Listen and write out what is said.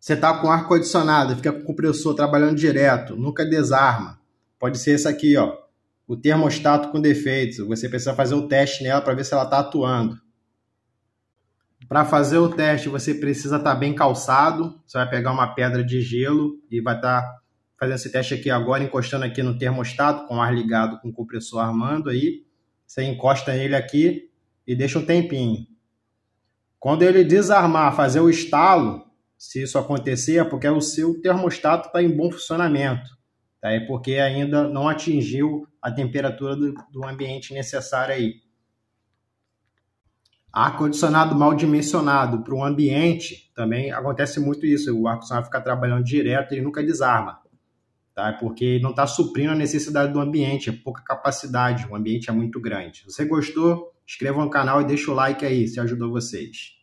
Você tá com ar condicionado, fica com o compressor trabalhando direto, nunca desarma. Pode ser essa aqui, ó. O termostato com defeitos. Você precisa fazer um teste nela para ver se ela está atuando. Para fazer o teste, você precisa estar tá bem calçado. Você vai pegar uma pedra de gelo e vai estar tá fazendo esse teste aqui agora, encostando aqui no termostato, com o ar ligado, com o compressor armando aí. Você encosta ele aqui e deixa um tempinho. Quando ele desarmar, fazer o estalo, se isso acontecer, é porque o seu termostato está em bom funcionamento, tá? é porque ainda não atingiu a temperatura do, do ambiente necessária aí. Ar-condicionado mal dimensionado para o ambiente também acontece muito isso. O ar-condicionado fica trabalhando direto e nunca desarma, tá? É porque não está suprindo a necessidade do ambiente, é pouca capacidade, o ambiente é muito grande. Se você gostou, inscreva no canal e deixa o like aí se ajudou vocês.